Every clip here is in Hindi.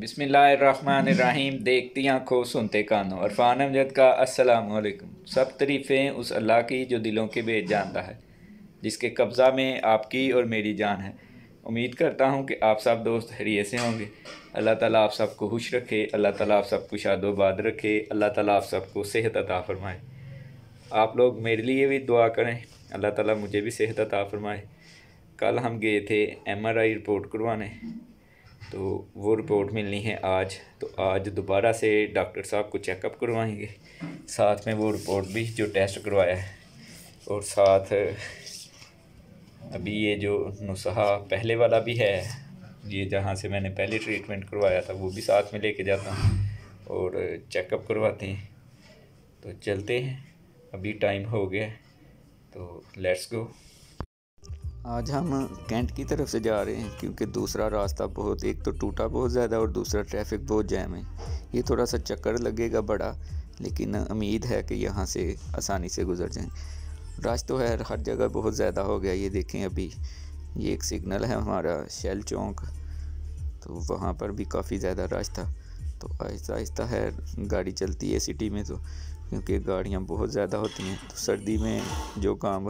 बिसमीम देखती आँखों सुनते कानों अरफान अमजद का असलम सब तरीफ़ें उस अल्लाह की जो दिलों के बेच जानता है जिसके कब्ज़ा में आपकी और मेरी जान है उम्मीद करता हूँ कि आप सब दोस्त हरिये से होंगे अल्लाह ताला आप सबको खुश रखे अल्लाह ताला आप सबको शादोबाद रखे अल्लाह ताला आप सबको सेहत अता फ़रमाए आप लोग मेरे लिए भी दुआ करें अल्लाह ताला मुझे भी सेहत अता फ़रमाए कल हम गए थे एम आई रिपोर्ट करवाने तो वो रिपोर्ट मिलनी है आज तो आज दोबारा से डॉक्टर साहब को चेकअप करवाएंगे साथ में वो रिपोर्ट भी जो टेस्ट करवाया है और साथ अभी ये जो नुसहा पहले वाला भी है ये जहाँ से मैंने पहले ट्रीटमेंट करवाया था वो भी साथ में लेके जाता हूँ और चेकअप करवाते हैं तो चलते हैं अभी टाइम हो गया तो लेट्स गो आज हम कैंट की तरफ से जा रहे हैं क्योंकि दूसरा रास्ता बहुत एक तो टूटा बहुत ज़्यादा और दूसरा ट्रैफिक बहुत जैम है ये थोड़ा सा चक्कर लगेगा बड़ा लेकिन उम्मीद है कि यहाँ से आसानी से गुजर जाएं रश तो है हर जगह बहुत ज़्यादा हो गया ये देखें अभी ये एक सिग्नल है हमारा शैल चौंक तो वहाँ पर भी काफ़ी ज़्यादा रश था तो आहिस्ता आहिस्ता है गाड़ी चलती है सिटी में तो क्योंकि गाड़ियाँ बहुत ज़्यादा होती हैं तो सर्दी में जो काम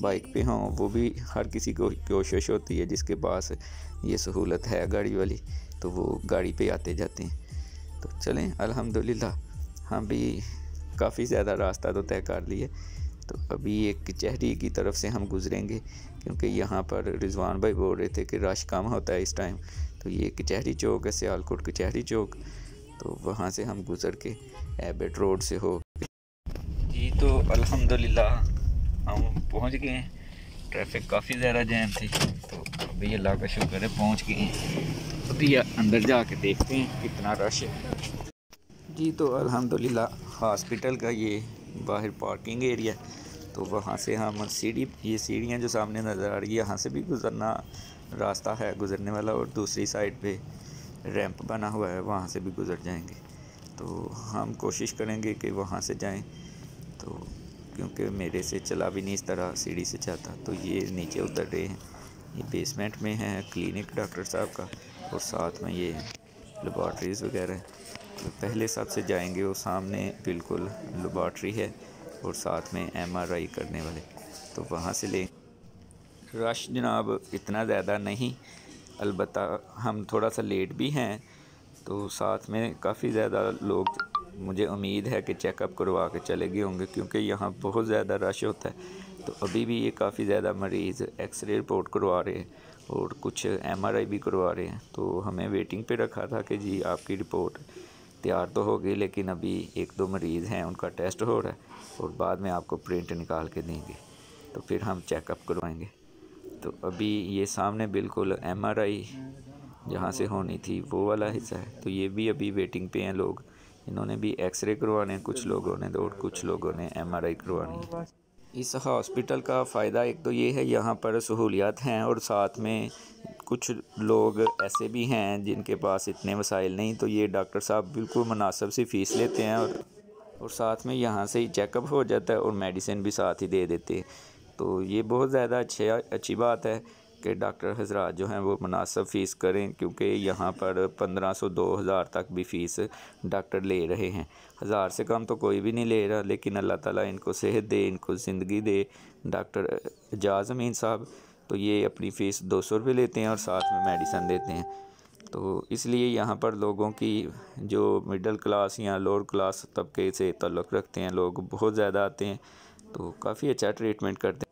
बाइक पे हों वो भी हर किसी को कोशिश होती है जिसके पास ये सहूलत है गाड़ी वाली तो वो गाड़ी पे आते जाते हैं तो चलें अल्हम्दुलिल्लाह हम भी काफ़ी ज़्यादा रास्ता तो तय कर लिए तो अभी एक कचहरी की तरफ से हम गुज़रेंगे क्योंकि यहाँ पर रिजवान भाई बोल रहे थे कि रश कम होता है इस टाइम तो ये कचहरी चौक है सियालकोट कचहरी चौक तो वहाँ से हम गुज़र के एबेट रोड से हो तो अल्हम्दुलिल्लाह हम पहुंच गए हैं ट्रैफिक काफ़ी ज़्यादा जैम थी तो अभी अल्लाह का शुक्र है पहुंच गए हैं अभी अंदर जा के देखते हैं कितना रश है जी तो अल्हम्दुलिल्लाह हॉस्पिटल का ये बाहर पार्किंग एरिया तो वहाँ से हम सीढ़ी ये सीढ़ियाँ जो सामने नज़र आ रही है यहाँ से भी गुज़रना रास्ता है गुज़रने वाला और दूसरी साइड पर रैंप बना हुआ है वहाँ से भी गुज़र जाएंगे तो हम कोशिश करेंगे कि वहाँ से जाएं तो क्योंकि मेरे से चला भी नहीं इस तरह सीढ़ी से जाता तो ये नीचे उतर रहे हैं ये बेसमेंट में है क्लिनिक डॉक्टर साहब का और साथ में ये लेबॉट्रीज़ वगैरह तो पहले हिसाब से जाएंगे वो सामने बिल्कुल लेबॉट्री है और साथ में एमआरआई करने वाले तो वहाँ से ले रश जनाब इतना ज़्यादा नहीं अलबत् हम थोड़ा सा लेट भी हैं तो साथ में काफ़ी ज़्यादा लोग मुझे उम्मीद है कि चेकअप करवा के चले गए होंगे क्योंकि यहाँ बहुत ज़्यादा रश होता है तो अभी भी ये काफ़ी ज़्यादा मरीज़ एक्सरे रिपोर्ट करवा रहे हैं और कुछ एमआरआई भी करवा रहे हैं तो हमें वेटिंग पे रखा था कि जी आपकी रिपोर्ट तैयार तो हो गई लेकिन अभी एक दो मरीज़ हैं उनका टेस्ट हो रहा है और बाद में आपको प्रिंट निकाल के देंगे तो फिर हम चेकअप करवाएंगे तो अभी ये सामने बिल्कुल एमआरआई जहाँ से होनी थी वो वाला हिस्सा है तो ये भी अभी वेटिंग पे हैं लोग इन्होंने भी एक्सरे करवाने कुछ लोगों ने और कुछ लोगों ने एमआरआई करवानी हाँ, इस हॉस्पिटल का फ़ायदा एक तो ये है यहाँ पर सहूलियात हैं और साथ में कुछ लोग ऐसे भी हैं जिनके पास इतने वसाइल नहीं तो ये डॉक्टर साहब बिल्कुल मुनासब सी फ़ीस लेते हैं और और साथ में यहाँ से ही चेकअप हो जाता है और मेडिसिन भी साथ ही दे देते हैं तो ये बहुत ज़्यादा अच्छे अच्छी बात है कि डॉक्टर हजरात जो हैं वो मुनासब फ़ीस करें क्योंकि यहाँ पर पंद्रह सौ दो हज़ार तक भी फ़ीस डॉक्टर ले रहे हैं हज़ार से कम तो कोई भी नहीं ले रहा लेकिन अल्लाह ताला इनको सेहत दे इनको ज़िंदगी दे डॉक्टर अमीन साहब तो ये अपनी फ़ीस दो सौ रुपये लेते हैं और साथ में मेडिसन देते हैं तो इसलिए यहाँ पर लोगों की जो मिडल क्लास या लोअर क्लास तबके से तल्लक़ रखते हैं लोग बहुत ज़्यादा आते हैं तो काफ़ी अच्छा ट्रीटमेंट करते हैं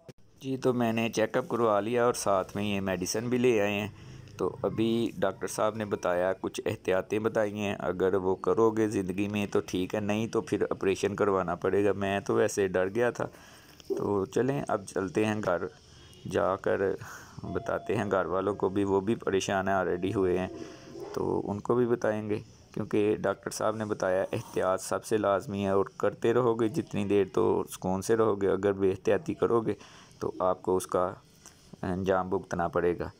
जी तो मैंने चेकअप करवा लिया और साथ में ये मेडिसिन भी ले आए हैं तो अभी डॉक्टर साहब ने बताया कुछ एहतियातें बताई हैं अगर वो करोगे ज़िंदगी में तो ठीक है नहीं तो फिर ऑपरेशन करवाना पड़ेगा मैं तो वैसे डर गया था तो चलें अब चलते हैं घर जाकर बताते हैं घर वालों को भी वो भी परेशान हैं ऑलरेडी हुए हैं तो उनको भी बताएंगे क्योंकि डॉक्टर साहब ने बताया एहतियात सबसे लाजमी है और करते रहोगे जितनी देर तो सुकून से रहोगे अगर बेहतियाती करोगे तो आपको उसका अंजाम भुगतना पड़ेगा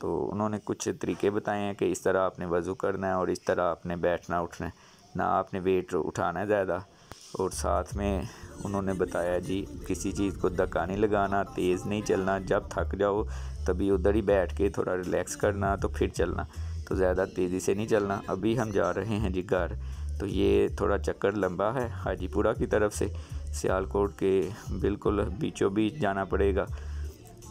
तो उन्होंने कुछ तरीके बताए हैं कि इस तरह आपने वज़ू करना है और इस तरह आपने बैठना उठना है ना आपने वेट उठाना है ज़्यादा और साथ में उन्होंने बताया जी किसी चीज़ को धक्का नहीं लगाना तेज़ नहीं चलना जब थक जाओ तभी उधर ही बैठ के थोड़ा रिलैक्स करना तो फिर चलना तो ज़्यादा तेज़ी से नहीं चलना अभी हम जा रहे हैं जी घर तो ये थोड़ा चक्कर लंबा है हाजीपुरा की तरफ से सियालकोट के बिल्कुल बीचों बीच जाना पड़ेगा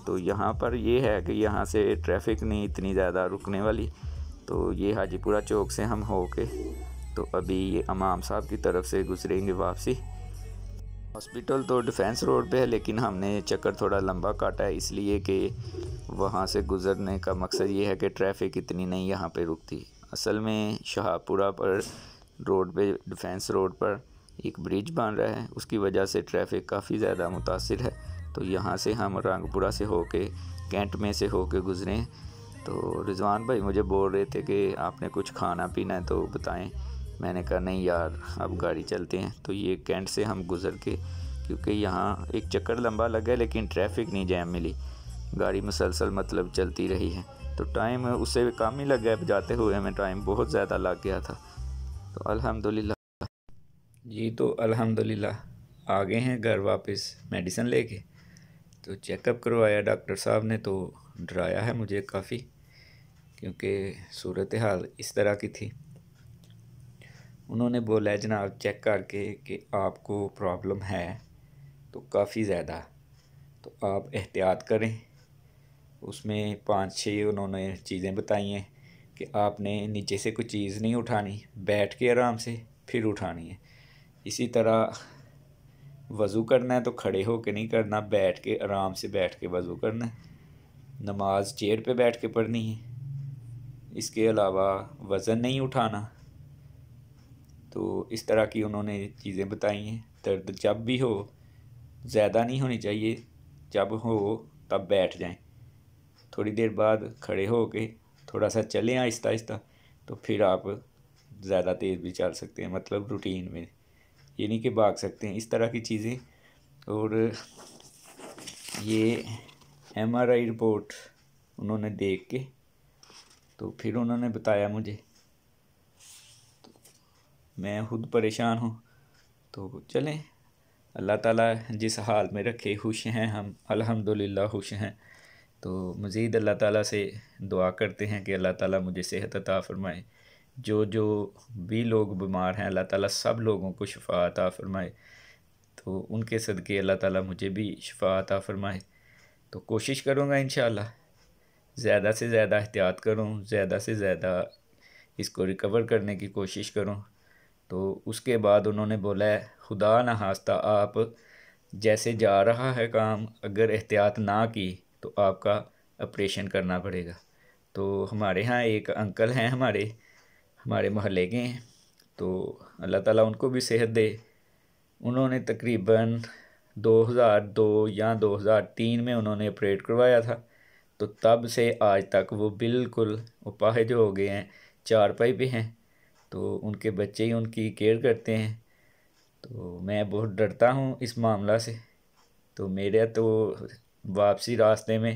तो यहाँ पर ये है कि यहाँ से ट्रैफिक नहीं इतनी ज़्यादा रुकने वाली तो ये हाजीपुरा चौक से हम हो के तो अभी ये अमाम साहब की तरफ से गुजरेंगे वापसी हॉस्पिटल तो डिफेंस रोड पे है लेकिन हमने चक्कर थोड़ा लंबा काटा है इसलिए कि वहाँ से गुज़रने का मकसद ये है कि ट्रैफिक इतनी नहीं यहाँ पे रुकती असल में शाहपुरा पर रोड पे डिफेंस रोड पर एक ब्रिज बन रहा है उसकी वजह से ट्रैफिक काफ़ी ज़्यादा मुतासर है तो यहाँ से हम रंगपुरा से होके कैंट में से होके गुज़रे तो रिजवान भाई मुझे बोल रहे थे कि आपने कुछ खाना पीना है तो बताएं मैंने कहा नहीं यार अब गाड़ी चलते हैं तो ये कैंट से हम गुज़र के क्योंकि यहाँ एक चक्कर लंबा लगा लेकिन ट्रैफिक नहीं जैम मिली गाड़ी मुसलसल मतलब चलती रही है तो टाइम उससे भी कम ही लग गया जाते हुए हमें टाइम बहुत ज़्यादा लग गया था तो अलहमदिल्ला जी तो अल्हम्दुलिल्लाह आ गए हैं घर वापस मेडिसिन लेके तो चेकअप करवाया डॉक्टर साहब ने तो डराया है मुझे काफ़ी क्योंकि सूरत हाल इस तरह की थी उन्होंने बोला जनाब चेक करके कि आपको प्रॉब्लम है तो काफ़ी ज़्यादा तो आप एहतियात करें उसमें पांच छः उन्होंने चीज़ें बताई हैं कि आपने नीचे से कोई चीज़ नहीं उठानी बैठ के आराम से फिर उठानी है इसी तरह वज़ू करना है तो खड़े हो के नहीं करना बैठ के आराम से बैठ के वज़ू करना है नमाज चेयर पे बैठ के पढ़नी है इसके अलावा वज़न नहीं उठाना तो इस तरह की उन्होंने चीज़ें बताई हैं दर्द जब भी हो ज़्यादा नहीं होनी चाहिए जब हो तब बैठ जाएं थोड़ी देर बाद खड़े हो के थोड़ा सा चलें आहिस्ता आहिस्ता तो फिर आप ज़्यादा तेज़ भी चल सकते हैं मतलब रूटीन में यानी कि भाग सकते हैं इस तरह की चीज़ें और ये एमआरआई रिपोर्ट उन्होंने देख के तो फिर उन्होंने बताया मुझे तो मैं खुद परेशान हूँ तो चलें अल्लाह ताला जिस हाल में रखे खुश हैं हम अल्हम्दुलिल्लाह खुश हैं तो मज़ीद अल्लाह ताला से दुआ करते हैं कि अल्लाह ताला मुझे सेहत अता फ़रमाए जो जो भी लोग बीमार हैं अल्लाह ताला सब लोगों को शफा अता फ़रमाए तो उनके सदक़े अल्लाह ताला मुझे भी शफा अता फ़रमाए तो कोशिश करूँगा इन ज़्यादा से ज़्यादा एहतियात करूँ ज़्यादा से ज़्यादा इसको रिकवर करने की कोशिश करूँ तो उसके बाद उन्होंने बोला है खुदा ना हास्ता आप जैसे जा रहा है काम अगर एहतियात ना की तो आपका ऑपरेशन करना पड़ेगा तो हमारे यहाँ एक अंकल हैं हमारे हमारे मोहल्ले के हैं तो अल्लाह ताला उनको भी सेहत दे उन्होंने तकरीबन 2002 या 2003 में उन्होंने ऑपरेट करवाया था तो तब से आज तक वो बिल्कुल उपाहिज हो गए हैं चार पाई पे हैं तो उनके बच्चे ही उनकी केयर करते हैं तो मैं बहुत डरता हूँ इस मामला से तो मेरे तो वापसी रास्ते में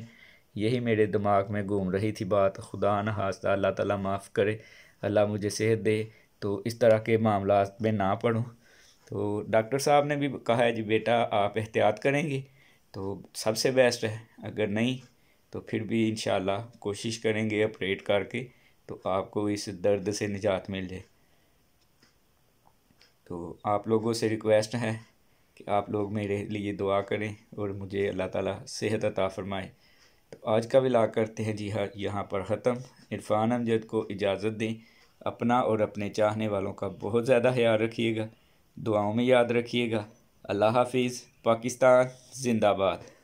यही मेरे दिमाग में घूम रही थी बात खुदा न हास्ता अल्लाह ताला माफ़ करे अल्लाह मुझे सेहत दे तो इस तरह के मामला में ना पढ़ूँ तो डॉक्टर साहब ने भी कहा है जी बेटा आप एहतियात करेंगे तो सबसे बेस्ट है अगर नहीं तो फिर भी इन कोशिश करेंगे अपरेट करके तो आपको इस दर्द से निजात मिल जाए तो आप लोगों से रिक्वेस्ट है कि आप लोग मेरे लिए दुआ करें और मुझे अल्लाह ताला सेहत अता फरमाए तो आज का विला करते हैं जी हाँ यहाँ पर ख़त्म इरफान अमजद को इजाज़त दें अपना और अपने चाहने वालों का बहुत ज़्यादा ख्याल रखिएगा दुआओं में याद रखिएगा अल्लाह हाफिज़ पाकिस्तान जिंदाबाद